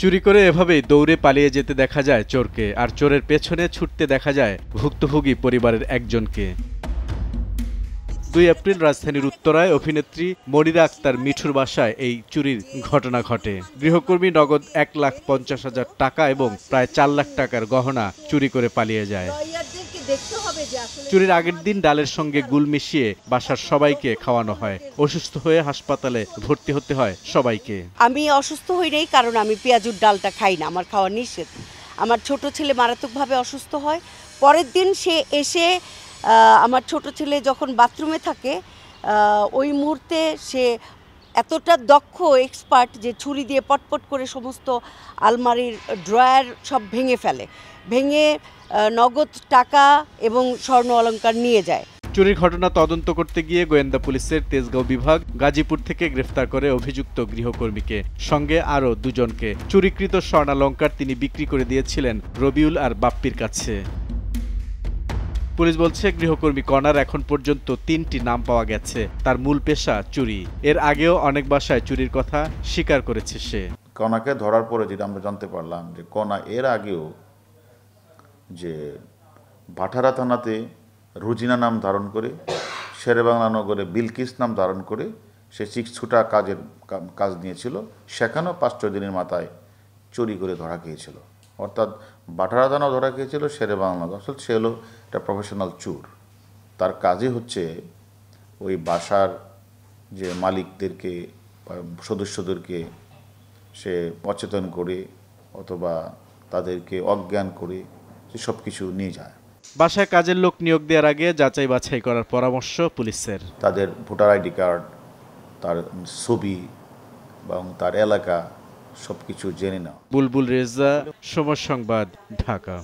চুরি করে এভাবেই দৌড়ে পালিয়ে যেতে দেখা যায় চোরকে আর চোরের পেছনে ছুটতে দেখা যায় ভুক্তভোগী পরিবারের একজনকে দুই এপ্রিল রাজধানীর উত্তরায় অভিনেত্রী মনিরা আক্তার মিঠুর বাসায় এই চুরির ঘটনা ঘটে গৃহকর্মী নগদ এক লাখ পঞ্চাশ হাজার টাকা এবং প্রায় চার লাখ টাকার গহনা চুরি করে পালিয়ে যায় চুরির আগের দিন ডালের সঙ্গে গুল মিশিয়ে বাসার সবাইকে খাওয়ানো হয় অসুস্থ হয়ে হাসপাতালে ভর্তি হতে হয় সবাইকে আমি অসুস্থ হই নাই কারণ আমি পেঁয়াজুর ডালটা খাই না আমার খাওয়া নিষেধ আমার ছোট ছেলে মারাত্মকভাবে অসুস্থ হয় পরের দিন সে এসে আমার ছোট ছেলে যখন বাথরুমে থাকে ওই মুহূর্তে সে এতটা দক্ষ এক্সপার্ট যে ছুরি দিয়ে পটপট করে সমস্ত আলমারির ড্রয়ার সব ভেঙে ফেলে ভেঙে নগদ টাকা এবং স্বর্ণ অলঙ্কার নিয়ে যায় চুরির ঘটনা তদন্ত করতে গিয়ে গোয়েন্দা পুলিশের তেজগাঁও বিভাগ গাজীপুর থেকে গ্রেফতার করে অভিযুক্ত গৃহকর্মীকে সঙ্গে আরও দুজনকে চুরিকৃত স্বর্ণালঙ্কার তিনি বিক্রি করে দিয়েছিলেন রবিউল আর বাপ্পির কাছে পুলিশ বলছে গৃহকর্মী কর্নার এখন পর্যন্ত তিনটি নাম পাওয়া গেছে তার মূল পেশা চুরি এর আগেও অনেক বাসায় চুরির কথা স্বীকার করেছে সে কণাকে ধরার পরে যেটা আমরা জানতে পারলাম যে কণা এর আগেও যে ভাটারা থানাতে রুজিনা নাম ধারণ করে শেরেবাংলা নগরে বিলকিস নাম ধারণ করে সে চিক ছুটা কাজের কাজ নিয়েছিল সেখানেও পাঁচ ছয় দিনের মাথায় চুরি করে ধরা গিয়েছিল অর্থাৎ বাটারা দানা ধরা গিয়েছিল সেরে বাংলা আসলে সে হলো একটা প্রফেশনাল চোর তার কাজই হচ্ছে ওই বাসার যে মালিকদেরকে সদস্যদেরকে সে অচেতন করে অথবা তাদেরকে অজ্ঞান করে যে সব কিছু নিয়ে যায় বাসায় কাজের লোক নিয়োগ দেওয়ার আগে যাচাই বাছাই করার পরামর্শ পুলিশের তাদের ভোটার আইডি কার্ড তার ছবি এবং তার এলাকা সবকিছু জেনে নাও বুলবুল রেজা সময় সংবাদ ঢাকা